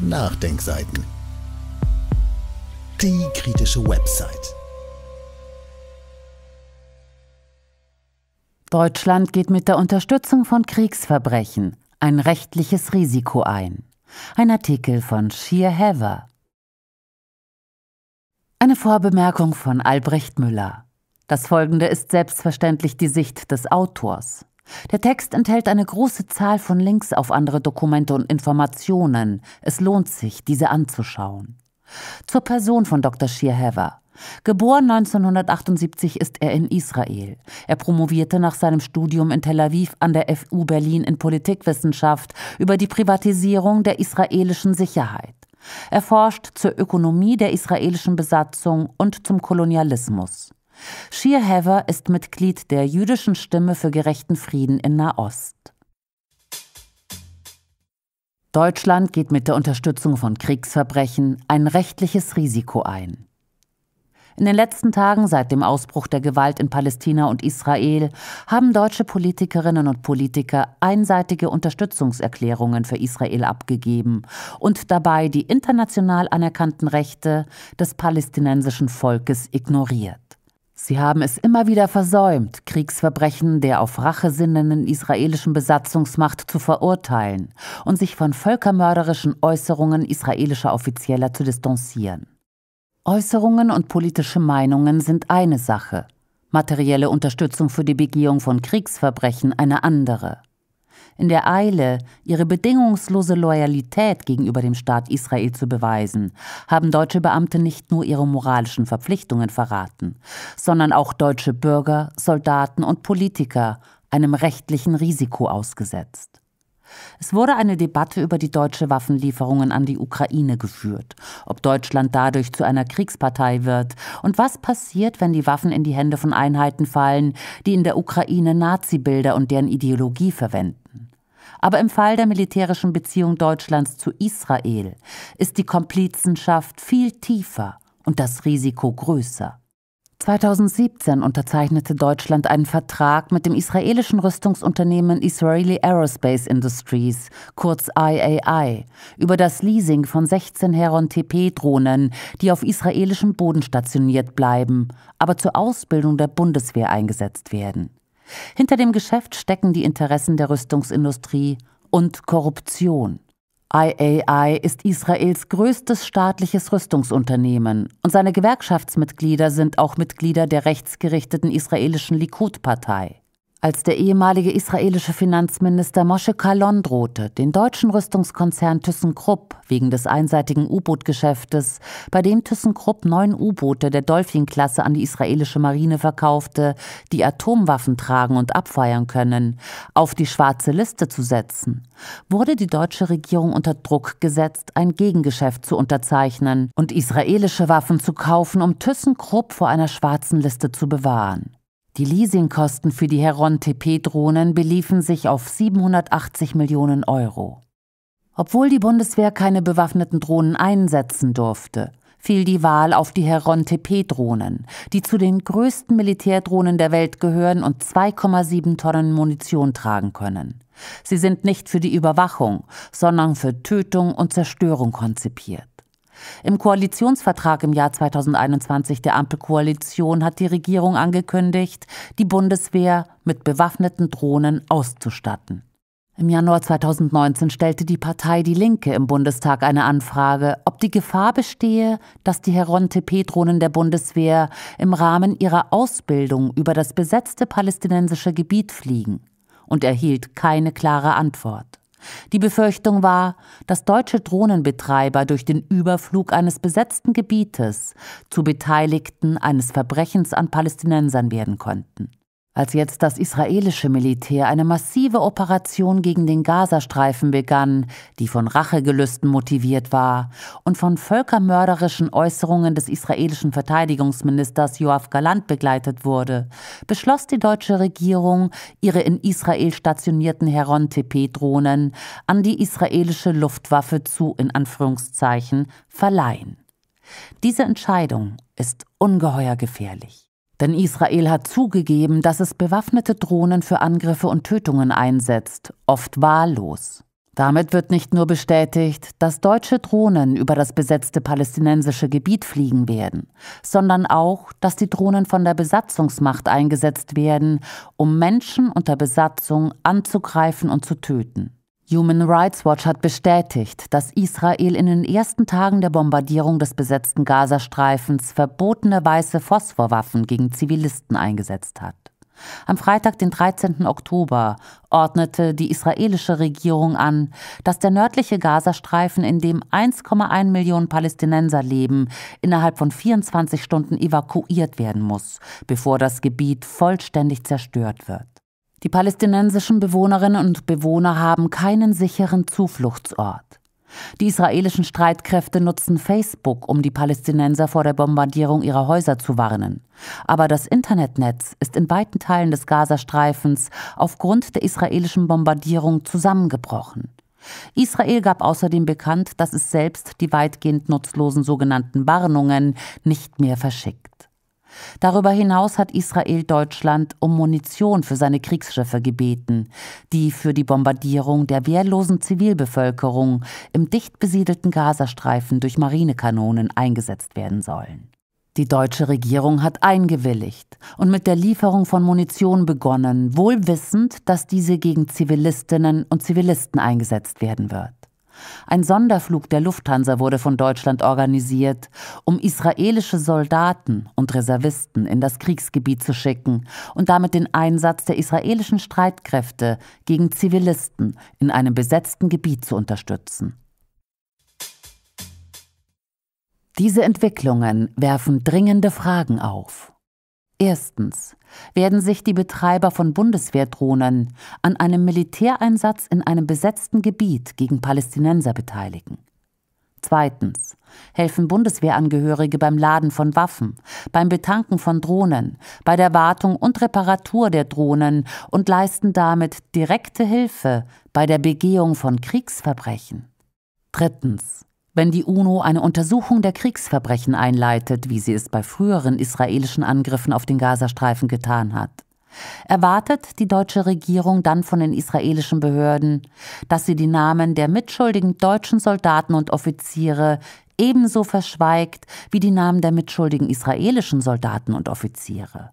Nachdenkseiten. Die kritische Website. Deutschland geht mit der Unterstützung von Kriegsverbrechen ein rechtliches Risiko ein. Ein Artikel von Sheer Hever. Eine Vorbemerkung von Albrecht Müller. Das folgende ist selbstverständlich die Sicht des Autors. Der Text enthält eine große Zahl von Links auf andere Dokumente und Informationen. Es lohnt sich, diese anzuschauen. Zur Person von Dr. Shirhever. Geboren 1978 ist er in Israel. Er promovierte nach seinem Studium in Tel Aviv an der FU Berlin in Politikwissenschaft über die Privatisierung der israelischen Sicherheit. Er forscht zur Ökonomie der israelischen Besatzung und zum Kolonialismus. Shir Hever ist Mitglied der jüdischen Stimme für gerechten Frieden in Nahost. Deutschland geht mit der Unterstützung von Kriegsverbrechen ein rechtliches Risiko ein. In den letzten Tagen seit dem Ausbruch der Gewalt in Palästina und Israel haben deutsche Politikerinnen und Politiker einseitige Unterstützungserklärungen für Israel abgegeben und dabei die international anerkannten Rechte des palästinensischen Volkes ignoriert. Sie haben es immer wieder versäumt, Kriegsverbrechen der auf Rache sinnenden israelischen Besatzungsmacht zu verurteilen und sich von völkermörderischen Äußerungen israelischer Offizieller zu distanzieren. Äußerungen und politische Meinungen sind eine Sache, materielle Unterstützung für die Begehung von Kriegsverbrechen eine andere in der Eile, ihre bedingungslose Loyalität gegenüber dem Staat Israel zu beweisen, haben deutsche Beamte nicht nur ihre moralischen Verpflichtungen verraten, sondern auch deutsche Bürger, Soldaten und Politiker einem rechtlichen Risiko ausgesetzt. Es wurde eine Debatte über die deutsche Waffenlieferungen an die Ukraine geführt, ob Deutschland dadurch zu einer Kriegspartei wird und was passiert, wenn die Waffen in die Hände von Einheiten fallen, die in der Ukraine Nazi-Bilder und deren Ideologie verwenden. Aber im Fall der militärischen Beziehung Deutschlands zu Israel ist die Komplizenschaft viel tiefer und das Risiko größer. 2017 unterzeichnete Deutschland einen Vertrag mit dem israelischen Rüstungsunternehmen Israeli Aerospace Industries, kurz IAI, über das Leasing von 16 Heron TP-Drohnen, die auf israelischem Boden stationiert bleiben, aber zur Ausbildung der Bundeswehr eingesetzt werden. Hinter dem Geschäft stecken die Interessen der Rüstungsindustrie und Korruption. IAI ist Israels größtes staatliches Rüstungsunternehmen und seine Gewerkschaftsmitglieder sind auch Mitglieder der rechtsgerichteten israelischen Likud-Partei als der ehemalige israelische Finanzminister Moshe Kalon drohte, den deutschen Rüstungskonzern ThyssenKrupp wegen des einseitigen U-Boot-Geschäftes, bei dem ThyssenKrupp neun U-Boote der Dolphin-Klasse an die israelische Marine verkaufte, die Atomwaffen tragen und abfeuern können, auf die schwarze Liste zu setzen, wurde die deutsche Regierung unter Druck gesetzt, ein Gegengeschäft zu unterzeichnen und israelische Waffen zu kaufen, um ThyssenKrupp vor einer schwarzen Liste zu bewahren. Die Leasingkosten für die Heron TP-Drohnen beliefen sich auf 780 Millionen Euro. Obwohl die Bundeswehr keine bewaffneten Drohnen einsetzen durfte, fiel die Wahl auf die Heron TP-Drohnen, die zu den größten Militärdrohnen der Welt gehören und 2,7 Tonnen Munition tragen können. Sie sind nicht für die Überwachung, sondern für Tötung und Zerstörung konzipiert. Im Koalitionsvertrag im Jahr 2021 der Ampelkoalition hat die Regierung angekündigt, die Bundeswehr mit bewaffneten Drohnen auszustatten. Im Januar 2019 stellte die Partei Die Linke im Bundestag eine Anfrage, ob die Gefahr bestehe, dass die Heron-TP-Drohnen der Bundeswehr im Rahmen ihrer Ausbildung über das besetzte palästinensische Gebiet fliegen und erhielt keine klare Antwort. Die Befürchtung war, dass deutsche Drohnenbetreiber durch den Überflug eines besetzten Gebietes zu Beteiligten eines Verbrechens an Palästinensern werden konnten. Als jetzt das israelische Militär eine massive Operation gegen den Gazastreifen begann, die von Rachegelüsten motiviert war und von völkermörderischen Äußerungen des israelischen Verteidigungsministers Joaf Galant begleitet wurde, beschloss die deutsche Regierung, ihre in Israel stationierten Heron-TP-Drohnen an die israelische Luftwaffe zu in Anführungszeichen verleihen. Diese Entscheidung ist ungeheuer gefährlich. Denn Israel hat zugegeben, dass es bewaffnete Drohnen für Angriffe und Tötungen einsetzt, oft wahllos. Damit wird nicht nur bestätigt, dass deutsche Drohnen über das besetzte palästinensische Gebiet fliegen werden, sondern auch, dass die Drohnen von der Besatzungsmacht eingesetzt werden, um Menschen unter Besatzung anzugreifen und zu töten. Human Rights Watch hat bestätigt, dass Israel in den ersten Tagen der Bombardierung des besetzten Gazastreifens verbotene weiße Phosphorwaffen gegen Zivilisten eingesetzt hat. Am Freitag, den 13. Oktober, ordnete die israelische Regierung an, dass der nördliche Gazastreifen, in dem 1,1 Millionen Palästinenser leben, innerhalb von 24 Stunden evakuiert werden muss, bevor das Gebiet vollständig zerstört wird. Die palästinensischen Bewohnerinnen und Bewohner haben keinen sicheren Zufluchtsort. Die israelischen Streitkräfte nutzen Facebook, um die Palästinenser vor der Bombardierung ihrer Häuser zu warnen. Aber das Internetnetz ist in weiten Teilen des Gazastreifens aufgrund der israelischen Bombardierung zusammengebrochen. Israel gab außerdem bekannt, dass es selbst die weitgehend nutzlosen sogenannten Warnungen nicht mehr verschickt. Darüber hinaus hat Israel Deutschland um Munition für seine Kriegsschiffe gebeten, die für die Bombardierung der wehrlosen Zivilbevölkerung im dicht besiedelten Gazastreifen durch Marinekanonen eingesetzt werden sollen. Die deutsche Regierung hat eingewilligt und mit der Lieferung von Munition begonnen, wohl wissend, dass diese gegen Zivilistinnen und Zivilisten eingesetzt werden wird. Ein Sonderflug der Lufthansa wurde von Deutschland organisiert, um israelische Soldaten und Reservisten in das Kriegsgebiet zu schicken und damit den Einsatz der israelischen Streitkräfte gegen Zivilisten in einem besetzten Gebiet zu unterstützen. Diese Entwicklungen werfen dringende Fragen auf. Erstens werden sich die Betreiber von Bundeswehrdrohnen an einem Militäreinsatz in einem besetzten Gebiet gegen Palästinenser beteiligen. Zweitens helfen Bundeswehrangehörige beim Laden von Waffen, beim Betanken von Drohnen, bei der Wartung und Reparatur der Drohnen und leisten damit direkte Hilfe bei der Begehung von Kriegsverbrechen. Drittens wenn die UNO eine Untersuchung der Kriegsverbrechen einleitet, wie sie es bei früheren israelischen Angriffen auf den Gazastreifen getan hat, erwartet die deutsche Regierung dann von den israelischen Behörden, dass sie die Namen der mitschuldigen deutschen Soldaten und Offiziere ebenso verschweigt wie die Namen der mitschuldigen israelischen Soldaten und Offiziere.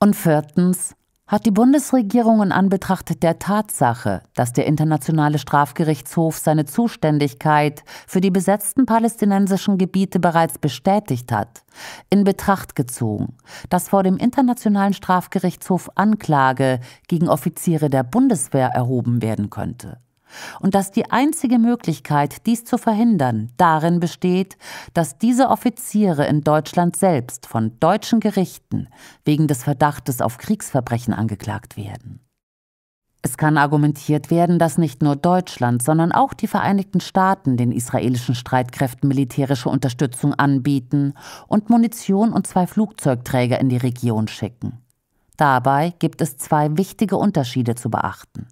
Und viertens, hat die Bundesregierung in Anbetracht der Tatsache, dass der Internationale Strafgerichtshof seine Zuständigkeit für die besetzten palästinensischen Gebiete bereits bestätigt hat, in Betracht gezogen, dass vor dem Internationalen Strafgerichtshof Anklage gegen Offiziere der Bundeswehr erhoben werden könnte und dass die einzige Möglichkeit, dies zu verhindern, darin besteht, dass diese Offiziere in Deutschland selbst von deutschen Gerichten wegen des Verdachtes auf Kriegsverbrechen angeklagt werden. Es kann argumentiert werden, dass nicht nur Deutschland, sondern auch die Vereinigten Staaten den israelischen Streitkräften militärische Unterstützung anbieten und Munition und zwei Flugzeugträger in die Region schicken. Dabei gibt es zwei wichtige Unterschiede zu beachten.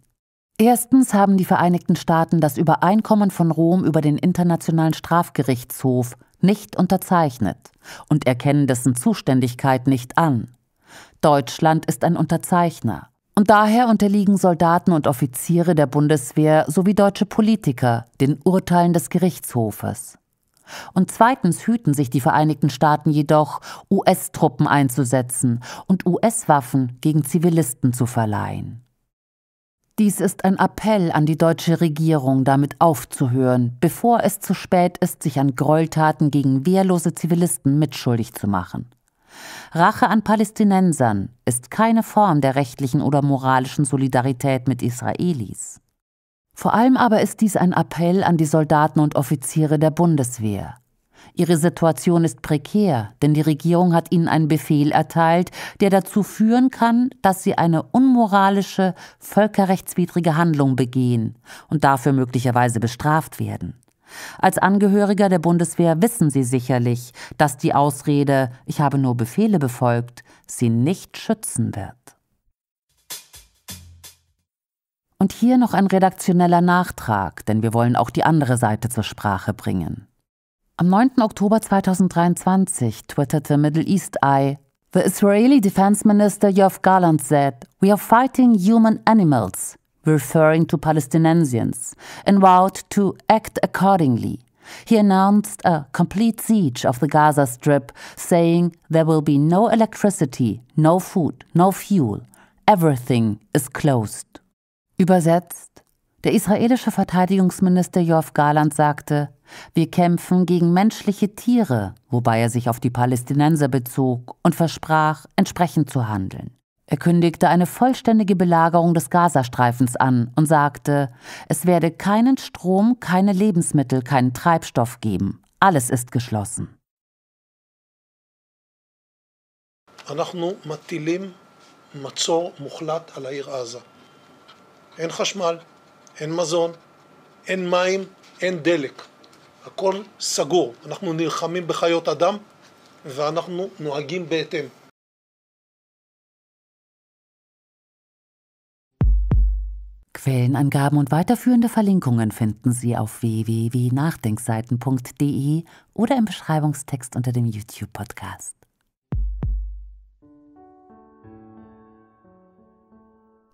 Erstens haben die Vereinigten Staaten das Übereinkommen von Rom über den Internationalen Strafgerichtshof nicht unterzeichnet und erkennen dessen Zuständigkeit nicht an. Deutschland ist ein Unterzeichner. Und daher unterliegen Soldaten und Offiziere der Bundeswehr sowie deutsche Politiker den Urteilen des Gerichtshofes. Und zweitens hüten sich die Vereinigten Staaten jedoch, US-Truppen einzusetzen und US-Waffen gegen Zivilisten zu verleihen. Dies ist ein Appell an die deutsche Regierung, damit aufzuhören, bevor es zu spät ist, sich an Gräueltaten gegen wehrlose Zivilisten mitschuldig zu machen. Rache an Palästinensern ist keine Form der rechtlichen oder moralischen Solidarität mit Israelis. Vor allem aber ist dies ein Appell an die Soldaten und Offiziere der Bundeswehr, Ihre Situation ist prekär, denn die Regierung hat ihnen einen Befehl erteilt, der dazu führen kann, dass sie eine unmoralische, völkerrechtswidrige Handlung begehen und dafür möglicherweise bestraft werden. Als Angehöriger der Bundeswehr wissen Sie sicherlich, dass die Ausrede Ich habe nur Befehle befolgt Sie nicht schützen wird. Und hier noch ein redaktioneller Nachtrag, denn wir wollen auch die andere Seite zur Sprache bringen. Am 9. Oktober 2023 twitterte Middle East Eye, The Israeli Defense Minister Yoav Gallant said, We are fighting human animals, referring to Palestinians, and vowed to act accordingly. He announced a complete siege of the Gaza Strip, saying there will be no electricity, no food, no fuel. Everything is closed. Übersetzt, der israelische Verteidigungsminister Joff Garland sagte, wir kämpfen gegen menschliche Tiere, wobei er sich auf die Palästinenser bezog und versprach, entsprechend zu handeln. Er kündigte eine vollständige Belagerung des Gazastreifens an und sagte, es werde keinen Strom, keine Lebensmittel, keinen Treibstoff geben. Alles ist geschlossen. אנחנו מטילים מצור מוחלט על העיר עזה. אין מזון, אין מים, אין דלק. הכל סגור. אנחנו נלחמים בחיות אדם ואנחנו נוהגים בהתאם. Quellenangaben und weiterführende Verlinkungen finden Sie auf www.nachdenkseiten.de oder im Beschreibungstext unter dem YouTube-Podcast.